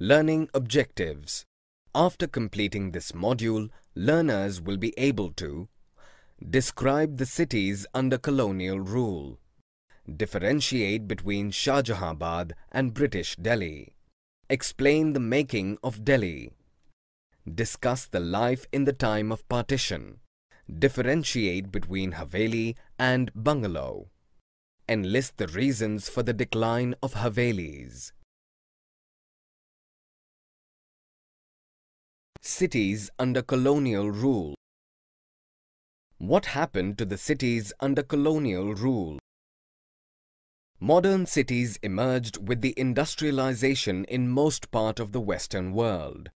Learning Objectives After completing this module, learners will be able to Describe the cities under colonial rule Differentiate between Shah Jahanabad and British Delhi Explain the making of Delhi Discuss the life in the time of partition Differentiate between Haveli and Bungalow Enlist the reasons for the decline of Havelis cities under colonial rule. What happened to the cities under colonial rule? Modern cities emerged with the industrialization in most part of the Western world.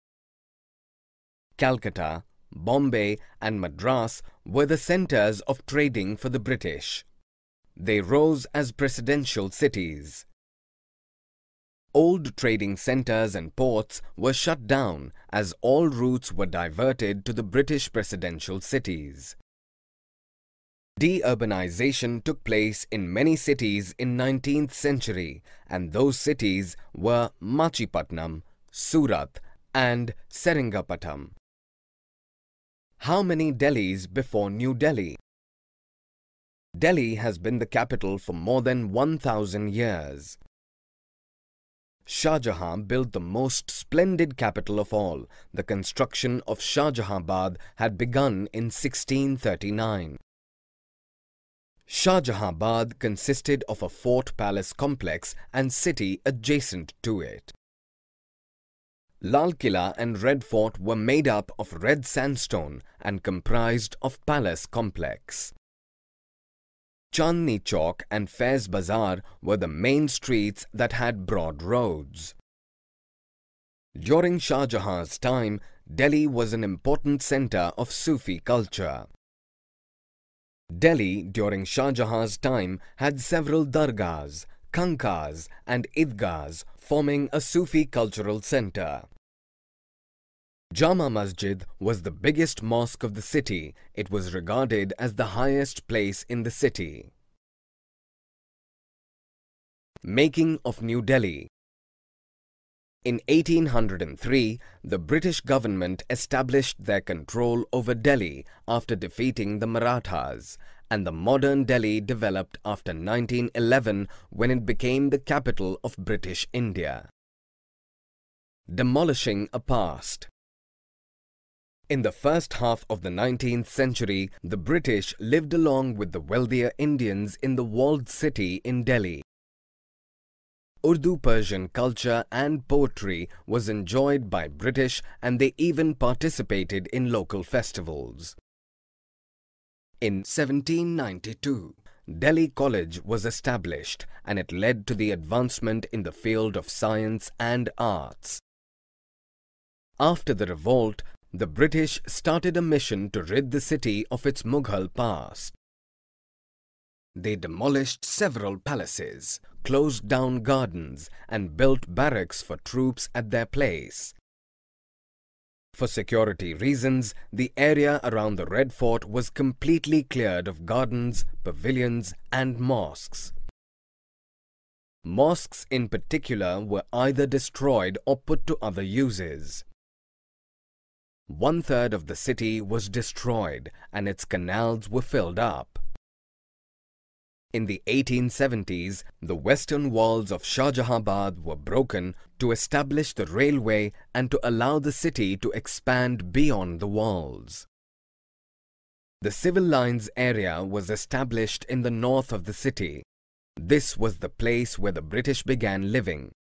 Calcutta, Bombay and Madras were the centers of trading for the British. They rose as presidential cities. Old trading centres and ports were shut down as all routes were diverted to the British presidential cities. Deurbanization took place in many cities in 19th century and those cities were Machipatnam, Surat and Seringapatam. How many Delhis before New Delhi? Delhi has been the capital for more than 1000 years. Shah Jahan built the most splendid capital of all. The construction of Shah Jahanabad had begun in 1639. Shah Jahanabad consisted of a fort palace complex and city adjacent to it. Lal Killa and Red Fort were made up of red sandstone and comprised of palace complex. Chandni Chowk and Fez Bazaar were the main streets that had broad roads. During Shah Jahan's time, Delhi was an important center of Sufi culture. Delhi during Shah Jahan's time had several dargahs, kankas and idgahs forming a Sufi cultural center. Jama Masjid was the biggest mosque of the city. It was regarded as the highest place in the city. Making of New Delhi in 1803, the British government established their control over Delhi after defeating the Marathas, and the modern Delhi developed after 1911 when it became the capital of British India. Demolishing a past in the first half of the 19th century, the British lived along with the wealthier Indians in the walled city in Delhi. Urdu Persian culture and poetry was enjoyed by British and they even participated in local festivals. In 1792, Delhi College was established and it led to the advancement in the field of science and arts. After the revolt, the British started a mission to rid the city of its Mughal past. They demolished several palaces, closed down gardens and built barracks for troops at their place. For security reasons, the area around the Red Fort was completely cleared of gardens, pavilions and mosques. Mosques in particular were either destroyed or put to other uses. One third of the city was destroyed and its canals were filled up. In the 1870s, the western walls of Shahjahabad were broken to establish the railway and to allow the city to expand beyond the walls. The civil lines area was established in the north of the city. This was the place where the British began living.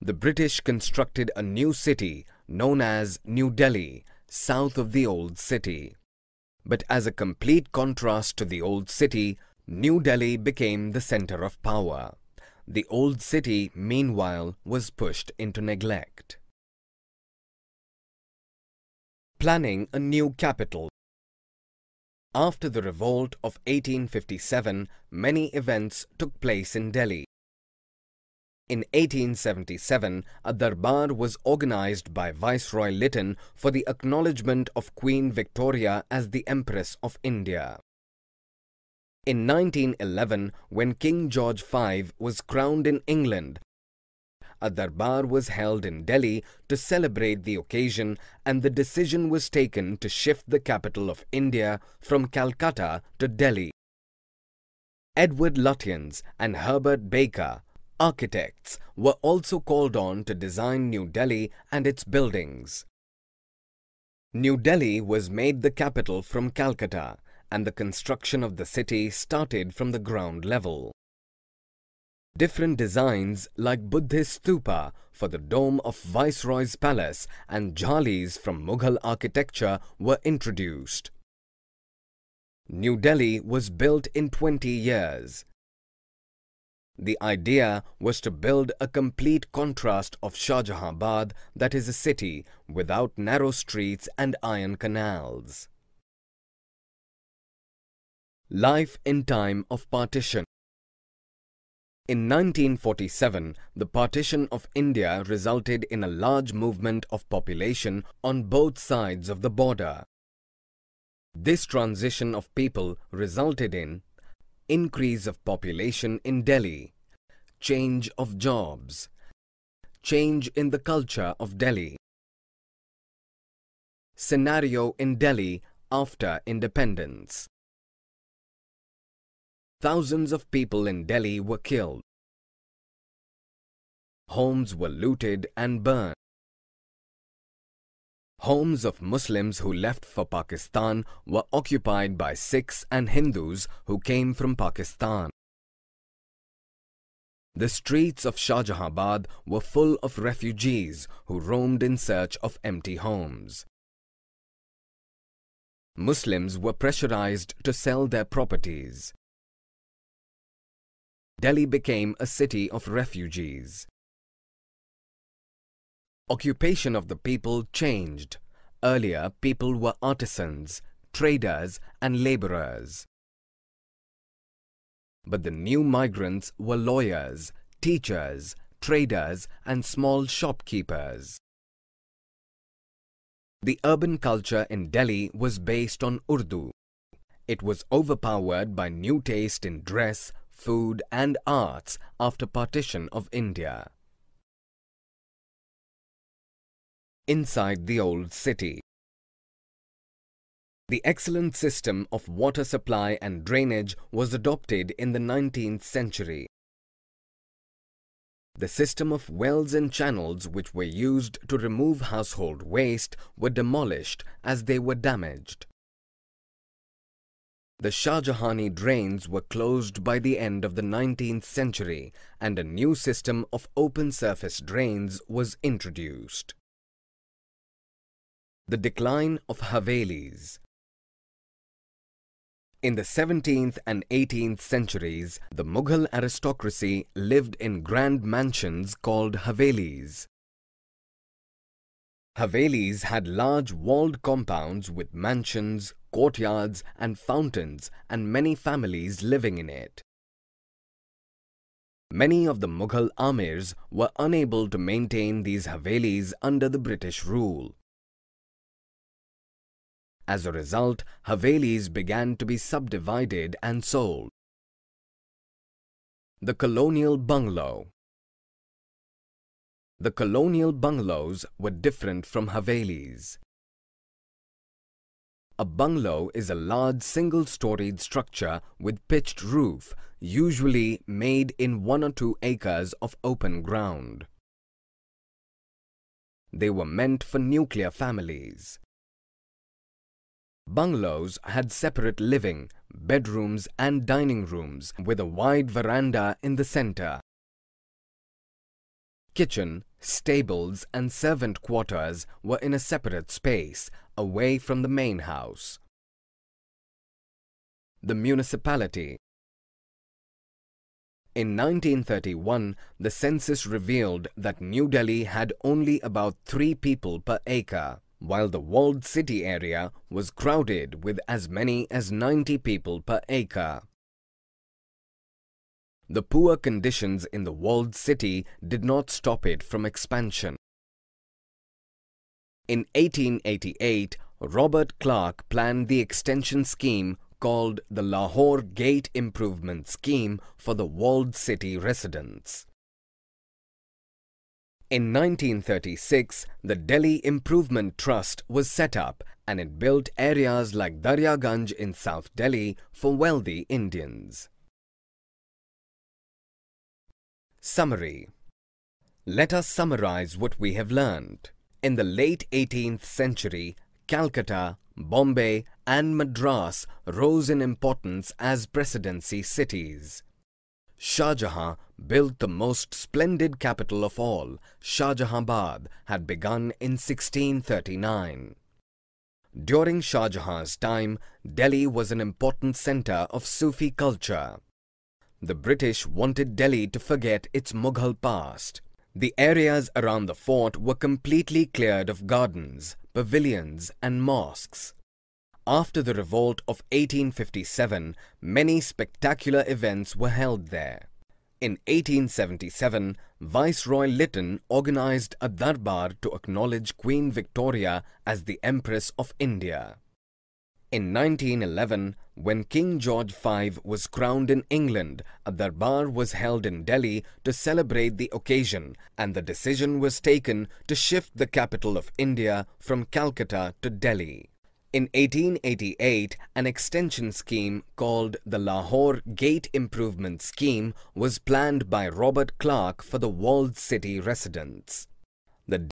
The British constructed a new city known as New Delhi, south of the Old City. But as a complete contrast to the Old City, New Delhi became the center of power. The Old City, meanwhile, was pushed into neglect. Planning a new capital After the revolt of 1857, many events took place in Delhi. In 1877, a darbar was organized by Viceroy Lytton for the acknowledgement of Queen Victoria as the Empress of India. In 1911, when King George V was crowned in England, a darbar was held in Delhi to celebrate the occasion and the decision was taken to shift the capital of India from Calcutta to Delhi. Edward Lutyens and Herbert Baker Architects were also called on to design New Delhi and its buildings. New Delhi was made the capital from Calcutta and the construction of the city started from the ground level. Different designs like Buddhist stupa for the dome of Viceroy's palace and jalis from Mughal architecture were introduced. New Delhi was built in 20 years. The idea was to build a complete contrast of Shah Jahanabad, that is a city without narrow streets and iron canals. Life in time of partition in 1947, the partition of India resulted in a large movement of population on both sides of the border. This transition of people resulted in increase of population in Delhi, change of jobs, change in the culture of Delhi, scenario in Delhi after independence. Thousands of people in Delhi were killed. Homes were looted and burned. Homes of Muslims who left for Pakistan were occupied by Sikhs and Hindus who came from Pakistan. The streets of Shahjahabad were full of refugees who roamed in search of empty homes. Muslims were pressurized to sell their properties. Delhi became a city of refugees. Occupation of the people changed. Earlier, people were artisans, traders and laborers. But the new migrants were lawyers, teachers, traders and small shopkeepers. The urban culture in Delhi was based on Urdu. It was overpowered by new taste in dress, food and arts after partition of India. inside the old city. The excellent system of water supply and drainage was adopted in the 19th century. The system of wells and channels which were used to remove household waste were demolished as they were damaged. The Shahjahani drains were closed by the end of the 19th century and a new system of open surface drains was introduced. The Decline of Havelis In the 17th and 18th centuries, the Mughal aristocracy lived in grand mansions called Havelis. Havelis had large walled compounds with mansions, courtyards and fountains and many families living in it. Many of the Mughal amirs were unable to maintain these Havelis under the British rule. As a result, Havelis began to be subdivided and sold. The Colonial Bungalow The colonial bungalows were different from Havelis. A bungalow is a large single-storied structure with pitched roof, usually made in one or two acres of open ground. They were meant for nuclear families. Bungalows had separate living, bedrooms and dining rooms with a wide veranda in the center. Kitchen, stables and servant quarters were in a separate space, away from the main house. The municipality in 1931, the census revealed that New Delhi had only about 3 people per acre while the walled city area was crowded with as many as 90 people per acre. The poor conditions in the walled city did not stop it from expansion. In 1888, Robert Clark planned the extension scheme called the Lahore Gate Improvement Scheme for the walled city residents. In 1936, the Delhi Improvement Trust was set up and it built areas like Darya Ganj in South Delhi for wealthy Indians. Summary Let us summarize what we have learned. In the late 18th century, Calcutta, Bombay and Madras rose in importance as presidency cities. Shah Jahan built the most splendid capital of all, Shah Jahanabad, had begun in 1639. During Shah Jahan's time, Delhi was an important center of Sufi culture. The British wanted Delhi to forget its Mughal past. The areas around the fort were completely cleared of gardens, pavilions and mosques. After the revolt of 1857, many spectacular events were held there. In 1877, Viceroy Lytton organized a darbar to acknowledge Queen Victoria as the Empress of India. In 1911, when King George V was crowned in England, a darbar was held in Delhi to celebrate the occasion and the decision was taken to shift the capital of India from Calcutta to Delhi. In 1888, an extension scheme called the Lahore Gate Improvement Scheme was planned by Robert Clark for the walled city residents. The